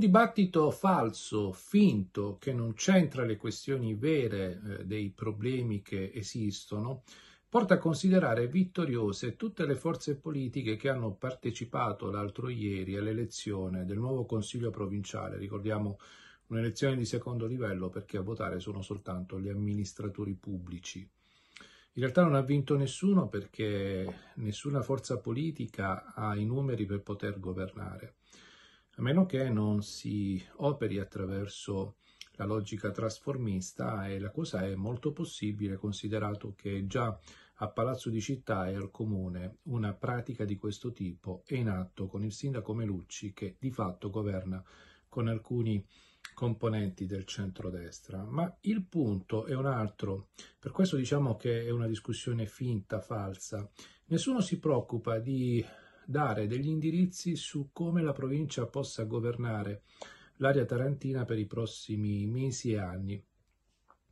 un dibattito falso, finto, che non c'entra le questioni vere eh, dei problemi che esistono, porta a considerare vittoriose tutte le forze politiche che hanno partecipato l'altro ieri all'elezione del nuovo Consiglio provinciale. Ricordiamo un'elezione di secondo livello perché a votare sono soltanto gli amministratori pubblici. In realtà non ha vinto nessuno perché nessuna forza politica ha i numeri per poter governare a meno che non si operi attraverso la logica trasformista e la cosa è molto possibile considerato che già a Palazzo di Città e al Comune una pratica di questo tipo è in atto con il sindaco Melucci che di fatto governa con alcuni componenti del centrodestra, ma il punto è un altro, per questo diciamo che è una discussione finta, falsa. Nessuno si preoccupa di dare degli indirizzi su come la provincia possa governare l'area tarantina per i prossimi mesi e anni.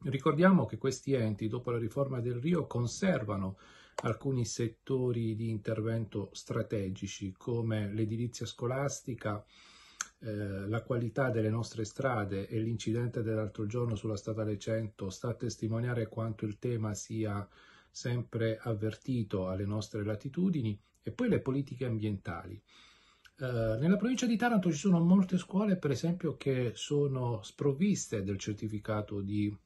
Ricordiamo che questi enti, dopo la riforma del Rio, conservano alcuni settori di intervento strategici come l'edilizia scolastica, eh, la qualità delle nostre strade e l'incidente dell'altro giorno sulla statale 100 sta a testimoniare quanto il tema sia sempre avvertito alle nostre latitudini e poi le politiche ambientali. Eh, nella provincia di Taranto ci sono molte scuole, per esempio, che sono sprovviste del certificato di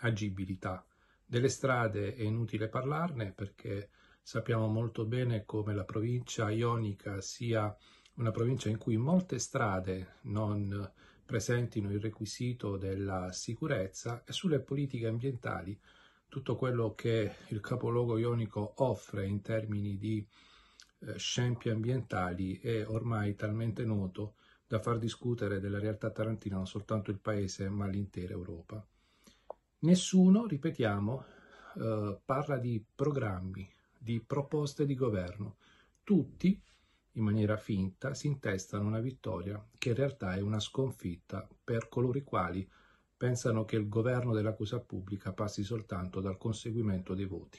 agibilità. Delle strade è inutile parlarne perché sappiamo molto bene come la provincia ionica sia una provincia in cui molte strade non presentino il requisito della sicurezza e sulle politiche ambientali tutto quello che il capoluogo ionico offre in termini di eh, scempi ambientali è ormai talmente noto da far discutere della realtà tarantina non soltanto il paese ma l'intera Europa. Nessuno, ripetiamo, eh, parla di programmi, di proposte di governo. Tutti, in maniera finta, si intestano una vittoria che in realtà è una sconfitta per coloro i quali pensano che il governo della cosa pubblica passi soltanto dal conseguimento dei voti.